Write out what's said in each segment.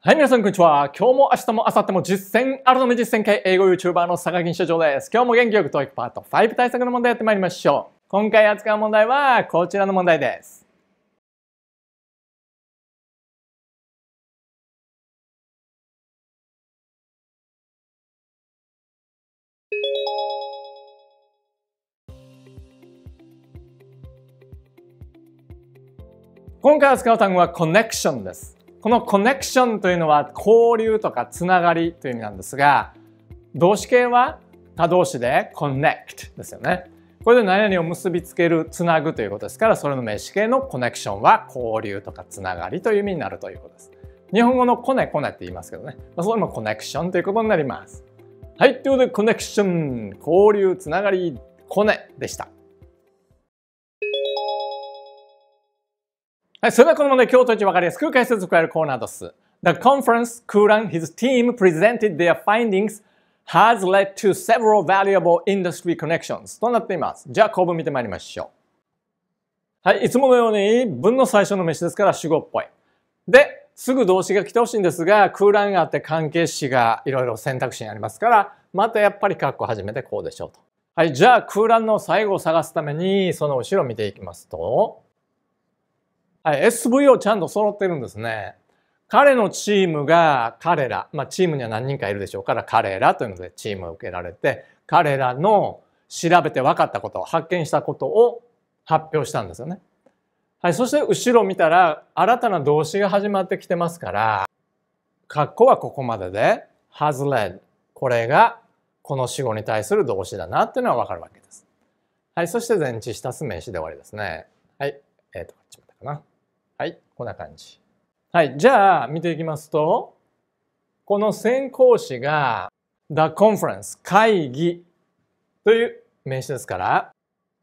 はい、皆さん、こんにちは。今日も明日も明後日も実践、あるのみ実践系英語 YouTuber の坂木社長です。今日も元気よくトイ e i パート5対策の問題やってまいりましょう。今回扱う問題はこちらの問題です。今回扱う単語はコネクションです。このコネクションというのは交流とかつながりという意味なんですが、動詞形は他動詞で connect ですよね。これで何々を結びつける、つなぐということですから、それの名詞形のコネクションは交流とかつながりという意味になるということです。日本語のコネコネって言いますけどね。それもコネクションということになります。はい。ということで、コネクション、交流、つながり、コネでした。はい、それではこの問題、今日と一分かりやすく解説を加えるコーナーです。The conference Kuran his team presented their findings has led to several valuable industry connections となっています。じゃあ構文見てまいりましょう。はい、いつものように文の最初の名詞ですから主語っぽい。で、すぐ動詞が来てほしいんですが、空欄があって関係詞がいろいろ選択肢にありますから、またやっぱり括弧始めてこうでしょうと。はい、じゃあ空欄の最後を探すためにその後ろを見ていきますと、はい、SVO ちゃんと揃ってるんですね。彼のチームが彼ら、まあ、チームには何人かいるでしょうから彼らというのでチームを受けられて彼らの調べて分かったこと発見したことを発表したんですよね。はい、そして後ろ見たら新たな動詞が始まってきてますから括弧はここまでで has led これがこの死語に対する動詞だなっていうのは分かるわけです。はい、そして前置詞足す名詞で終わりですね。はい、えっ、ー、と、こっちまでかな。はいこんな感じはいじゃあ見ていきますとこの先行詞が The Conference 会議という名詞ですから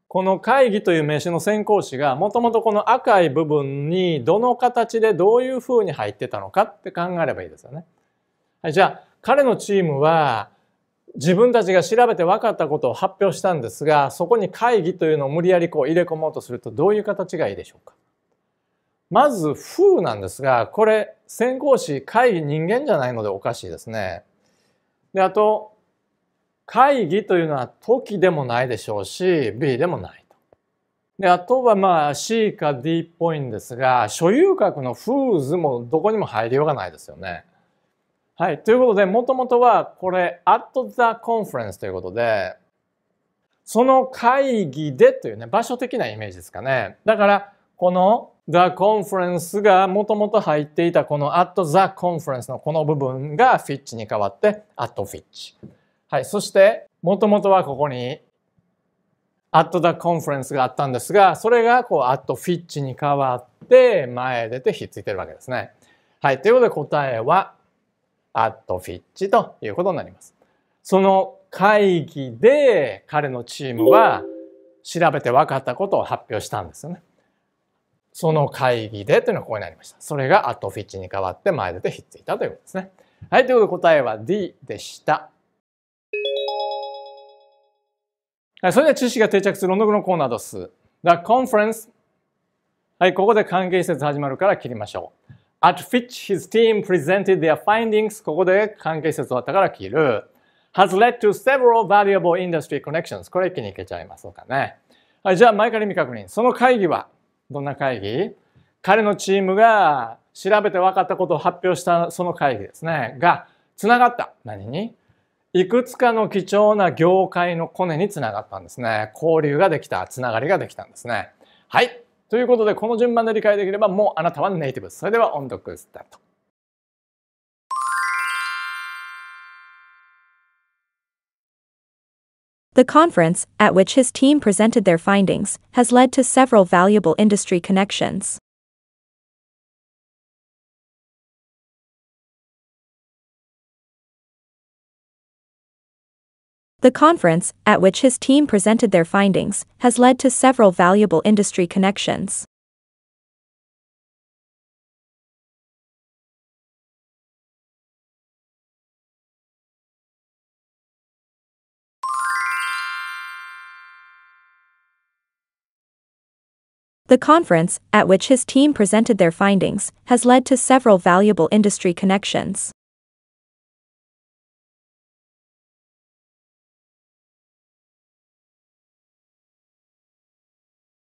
この会議という名詞の先行詞がもともとこの赤い部分にどの形でどういうふうに入ってたのかって考えればいいですよね。はい、じゃあ彼のチームは自分たちが調べて分かったことを発表したんですがそこに会議というのを無理やりこう入れ込もうとするとどういう形がいいでしょうかまず風なんですが、これ先行詞、会議人間じゃないのでおかしいですね。で、あと、会議というのは時でもないでしょうし、B でもないと。で、あとはまあ C か D っぽいんですが、所有格のフーズもどこにも入りようがないですよね。はい。ということで、もともとはこれ、at the conference ということで、その会議でというね、場所的なイメージですかね。だから、この The Conference がもともと入っていたこの at the conference のこの部分が fitch に変わって at fitch。はい。そしてもともとはここに at the conference があったんですが、それがこう at fitch に変わって前へ出てひっついてるわけですね。はい。ということで答えは at fitch ということになります。その会議で彼のチームは調べて分かったことを発表したんですよね。その会議でというのはここになりました。それがアットフィッチに変わって前出てひっついたということですね。はい、ということで答えは D でした。はい、それでは知識が定着する音読のコーナーです。The conference はい、ここで関係施設始まるから切りましょう。At which his team presented their findings ここで関係施設終わったから切る。has led to several valuable industry connections これ一気にいけちゃいますかね。はい、じゃあ前から意確認。その会議はどんな会議彼のチームが調べて分かったことを発表したその会議ですね。が、つながった。何にいくつかの貴重な業界のコネにつながったんですね。交流ができた。つながりができたんですね。はい。ということで、この順番で理解できれば、もうあなたはネイティブ。それでは音読スタート。The conference, at which his team presented their findings, has led to several valuable industry connections. The conference, at which his team presented their findings, has led to several valuable industry connections. The conference, at which his team presented their findings, has led to several valuable industry connections.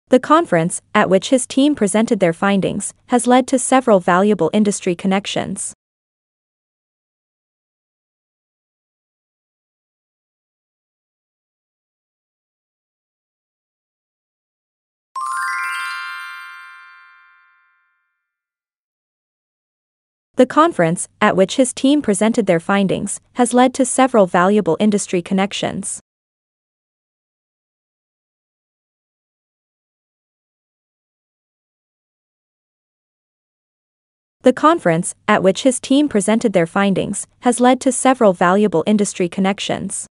The conference, at which his team presented their findings, has led to several valuable industry connections. The conference, at which his team presented their findings, has led to several valuable industry connections. The conference, at which his team presented their findings, has led to several valuable industry connections.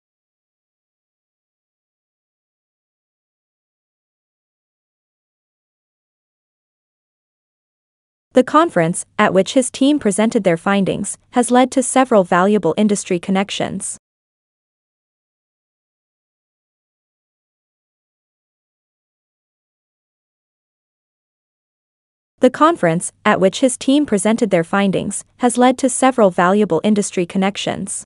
The conference, at which his team presented their findings, has led to several valuable industry connections. The conference, at which his team presented their findings, has led to several valuable industry connections.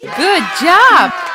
Good job!